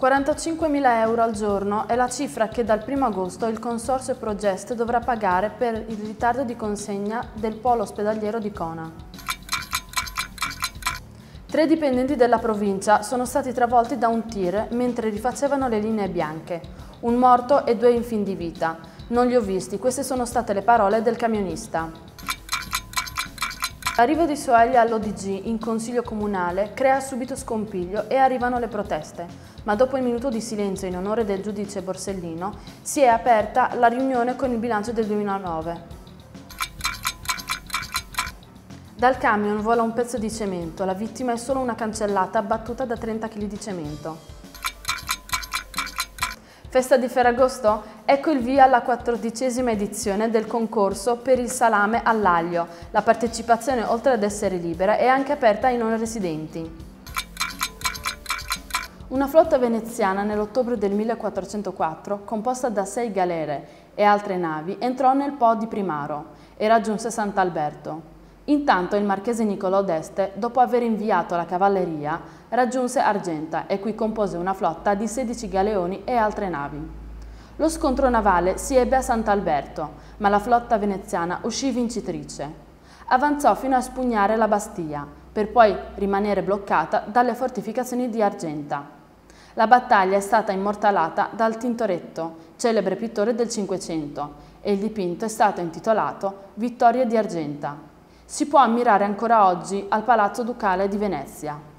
45.000 euro al giorno è la cifra che dal 1 agosto il Consorzio Progest dovrà pagare per il ritardo di consegna del polo ospedaliero di Cona. Tre dipendenti della provincia sono stati travolti da un tir mentre rifacevano le linee bianche. Un morto e due in fin di vita. Non li ho visti, queste sono state le parole del camionista. L'arrivo di Soaglia all'ODG in Consiglio Comunale crea subito scompiglio e arrivano le proteste, ma dopo il minuto di silenzio in onore del giudice Borsellino si è aperta la riunione con il bilancio del 2009. Dal camion vola un pezzo di cemento, la vittima è solo una cancellata abbattuta da 30 kg di cemento. Festa di Ferragosto? Ecco il via alla quattordicesima edizione del concorso per il salame all'aglio. La partecipazione, oltre ad essere libera, è anche aperta ai non residenti. Una flotta veneziana nell'ottobre del 1404, composta da sei galere e altre navi, entrò nel Po di Primaro e raggiunse Sant'Alberto. Intanto il marchese Niccolò d'Este, dopo aver inviato la cavalleria, raggiunse Argenta e qui compose una flotta di 16 galeoni e altre navi. Lo scontro navale si ebbe a Sant'Alberto, ma la flotta veneziana uscì vincitrice. Avanzò fino a spugnare la Bastia, per poi rimanere bloccata dalle fortificazioni di Argenta. La battaglia è stata immortalata dal Tintoretto, celebre pittore del Cinquecento, e il dipinto è stato intitolato Vittorie di Argenta. Si può ammirare ancora oggi al Palazzo Ducale di Venezia.